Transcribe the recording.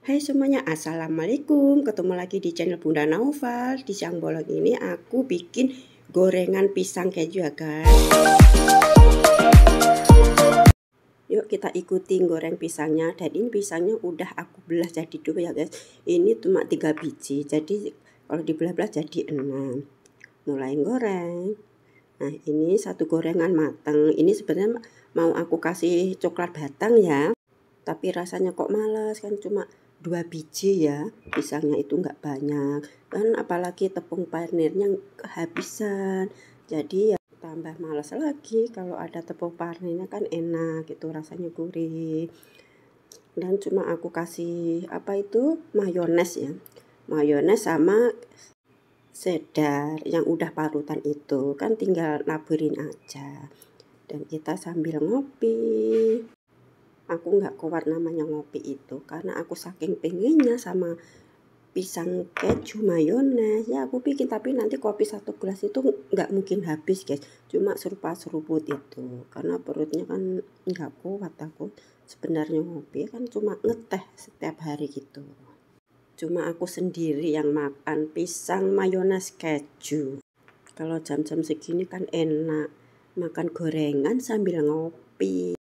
Hai semuanya, Assalamualaikum Ketemu lagi di channel Bunda Naufal Di siang bolong ini aku bikin gorengan pisang keju ya guys Yuk kita ikuti goreng pisangnya Dan ini pisangnya udah aku belah jadi dua ya guys Ini cuma tiga biji Jadi kalau dibelah-belah jadi enam Mulai goreng Nah ini satu gorengan matang Ini sebenarnya mau aku kasih coklat batang ya Tapi rasanya kok males kan cuma dua biji ya pisangnya itu nggak banyak kan apalagi tepung panirnya kehabisan jadi ya tambah malas lagi kalau ada tepung panirnya kan enak gitu rasanya gurih dan cuma aku kasih apa itu mayones ya mayones sama sedar yang udah parutan itu kan tinggal naburin aja dan kita sambil ngopi aku nggak keluar namanya ngopi itu karena aku saking pengennya sama pisang keju mayones ya aku bikin tapi nanti kopi satu gelas itu nggak mungkin habis guys cuma serupa seruput itu karena perutnya kan nggak kuat aku sebenarnya ngopi kan cuma ngeteh setiap hari gitu cuma aku sendiri yang makan pisang mayones keju kalau jam-jam segini kan enak makan gorengan sambil ngopi